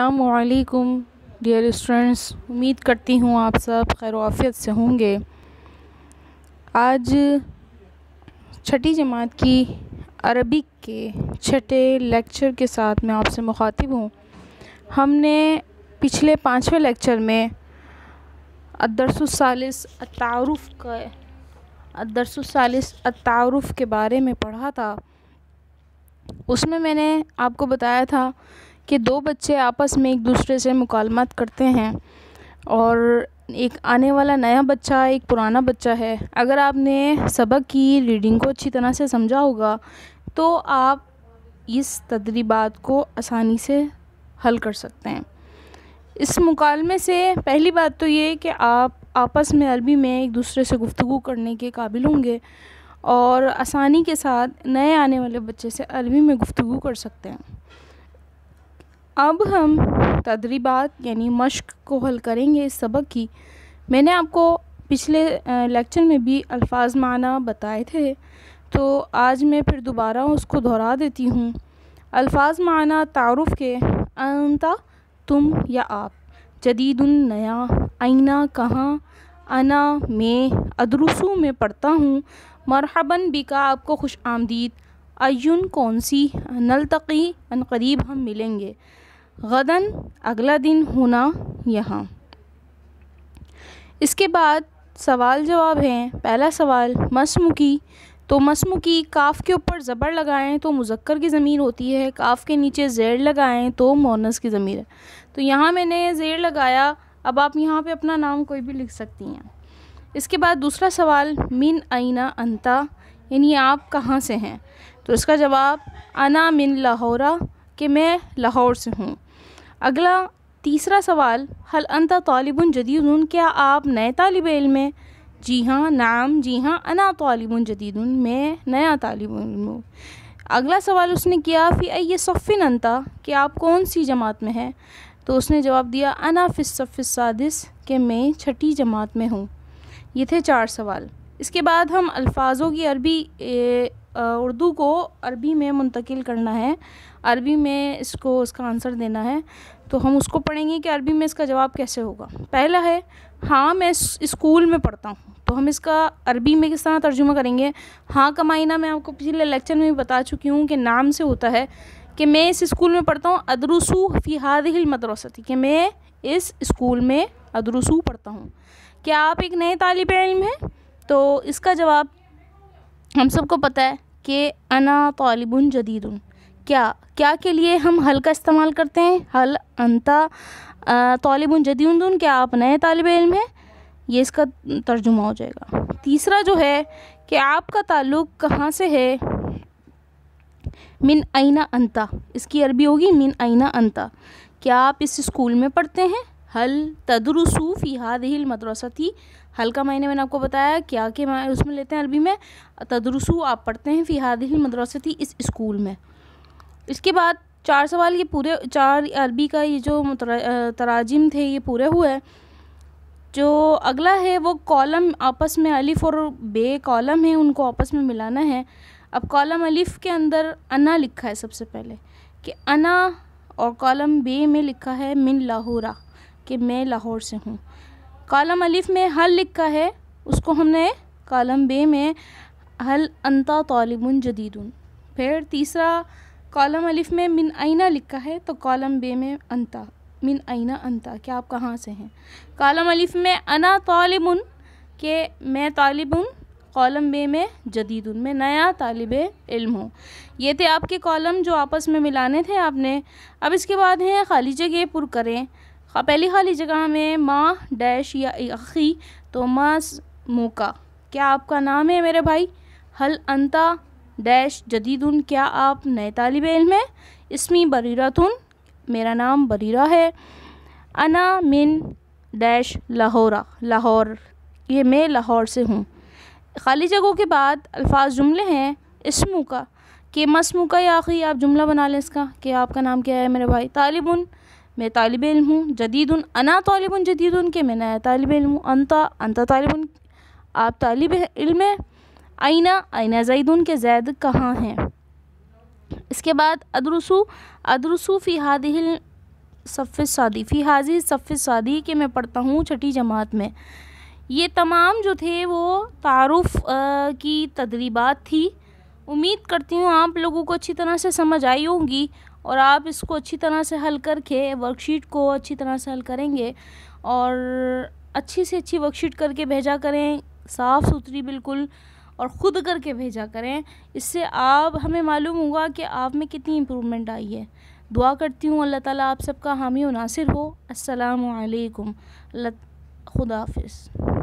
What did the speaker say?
असलकुम dear students उम्मीद करती हूँ आप सब खैरवाफियत से होंगे आज छठी जमात की अरबिक के छठे लेक्चर के साथ मैं आपसे मुखातिब हूँ हमने पिछले पाँचवें लेक्चर में अदरसालस तारफ़ का अदरसालस तारफ़ के बारे में पढ़ा था उसमें मैंने आपको बताया था कि दो बच्चे आपस में एक दूसरे से मुकालमत करते हैं और एक आने वाला नया बच्चा एक पुराना बच्चा है अगर आपने सबक की रीडिंग को अच्छी तरह से समझा होगा तो आप इस तदरीबात को आसानी से हल कर सकते हैं इस मुकालमे से पहली बात तो ये कि आप आपस में अरबी में एक दूसरे से गुफ्तु करने के काबिल होंगे और आसानी के साथ नए आने वाले बच्चे से अरबी में गुफ्तु कर सकते हैं अब हम तदरीबात यानी मश्क को हल करेंगे इस सबक की मैंने आपको पिछले लेक्चर में भी अल्फाज माना बताए थे तो आज मैं फिर दोबारा उसको दोहरा देती हूँ अल्फाज माना तारुफ़ के अनता तुम या आप जदीद नया आईना कहाँ अना मैं अदरुसू में पढ़ता हूँ मरहबन बिका आपको खुश आमदीद अयुन कौन सी नलतकी अनकरीब हम मिलेंगे गदन अगला दिन होना यहाँ इसके बाद सवाल जवाब हैं पहला सवाल मसमुखी तो मसमुखी काफ़ के ऊपर ज़बर लगाएं तो मुजक्कर की ज़मीर होती है काफ़ के नीचे ज़ेर लगाएं तो मोनस की ज़मीर है तो यहाँ मैंने ज़ेर लगाया अब आप यहाँ पे अपना नाम कोई भी लिख सकती हैं इसके बाद दूसरा सवाल मिन आइना अंता यानी आप कहाँ से हैं तो इसका जवाब अना मिन लाहौरा कि मैं लाहौर से हूँ अगला तीसरा सवाल हल अंता तालिबन जदीदन क्या आप नए तालब इल्म हैं जी हाँ नाम जी हाँ अना तालिबन जदीद मैं नया तालब इल्म हूँ अगला सवाल उसने किया फ़ी अय सफ़िन अंता कि आप कौन सी जमात में हैं तो उसने जवाब दिया अना फ़िसफ़िसादिस कि मैं छठी जमात में हूँ ये थे चार सवाल इसके बाद हम अल्फाजों की अरबी उर्दू को अरबी में मुंतकिल करना है अरबी में इसको इसका आंसर देना है तो हम उसको पढ़ेंगे कि अरबी में इसका जवाब कैसे होगा पहला है हाँ मैं स्कूल में पढ़ता हूँ तो हम इसका अरबी में किस तरह तर्जुमा करेंगे हाँ का मायना मैं आपको पिछले लेक्चर में भी बता चुकी हूँ कि नाम से होता है कि मैं इस स्कूल में पढ़ता हूँ अदरुसु फिहाद हिल मदरसती कि मैं इस स्कूल में अदरुसू पढ़ता हूँ क्या आप एक नए तालब इल्म हैं तो इसका जवाब हम सबको पता है कि अना तालिबन जदीद क्या क्या के लिए हम हल का इस्तेमाल करते हैं हल अंता तालिबन जदीद क्या आप नए तालब इम हैं ये इसका तर्जुमा हो जाएगा तीसरा जो है कि आपका ताल्लुक़ कहाँ से है मिन आइना अंता इसकी अरबी होगी मिन आइना अंता क्या आप इस स्कूल में पढ़ते हैं हल तदरुसू फ़ी हादिल मदरसा थी हल का मैंने मैंने आपको बताया क्या कि मैं उसमें लेते हैं अरबी में तदरुसू आप पढ़ते हैं फ़ी हादिल मदरसा थी इस स्कूल में इसके बाद चार सवाल ये पूरे चार अरबी का ये जो तराजिम थे ये पूरे हुए जो अगला है वो कॉलम आपस में अलिफ़ और बे कॉलम है उनको आपस में मिलाना है अब कॉलम अलिफ़ के अंदर अना लिखा है सबसे पहले कि अना और कॉलम बे में लिखा है मिन लाहौरा कि मैं लाहौर से हूँ कॉलम अलिफ़ में हल लिखा है उसको हमने कॉलम बे में हल अंता तालिबन जदीदन फिर तीसरा कॉलम अलिफ़ में मिन आइना लिखा है तो कॉलम बे में अंता मिन आइना अंता क्या आप कहाँ से हैं कॉलम अलिफ़ में अना तालिबन के मैं तालिब हूँ कॉलम बे में जदीद में नया तालब इल्म हूँ ये थे आपके कॉलम जो आपस में मिलाने थे आपने अब इसके बाद हैं खाली जगह पुर करें पहली खाली जगह में माँ डैश या अखी तो मस मोका क्या आपका नाम है मेरे भाई हल अंता डैश जदीदुन क्या आप नए तालब इलम है इसमी बररा तुन मेरा नाम बररा है अना मिन डैश लाहौरा लाहौर ये मैं लाहौर से हूँ खाली जगहों के बाद अल्फाज जुमले हैं इसमू का कि मसमू का या आखिरी आप जुमला बना लें इसका कि आपका नाम क्या है मेरे भाई तालिबुन मैं तालब इम हूँ जदीद अना तालब जदीद के मैं नया तालब इम हूँ अनता अनता तालब आप तालब इल्म आइना आइना जैदून के जैद कहाँ हैं इसके बाद अदरसू अदरसू फ़ी हादिल सफ़ सादी फ़ी हाजी सफ़ सादी के मैं पढ़ता हूँ छठी जमात में ये तमाम जो थे वो तारफ़ की तदरीबात थी उम्मीद करती हूँ आप लोगों को अच्छी तरह से समझ आई होंगी और आप इसको अच्छी तरह से हल करके वर्कशीट को अच्छी तरह से हल करेंगे और अच्छी से अच्छी वर्कशीट करके भेजा करें साफ़ सुथरी बिल्कुल और ख़ुद करके भेजा करें इससे आप हमें मालूम होगा कि आप में कितनी इम्प्रूवमेंट आई है दुआ करती हूँ अल्लाह ताला आप सबका हामी नासिर हो असलकम वालेकुम अल्लाह खुदा हाफिज़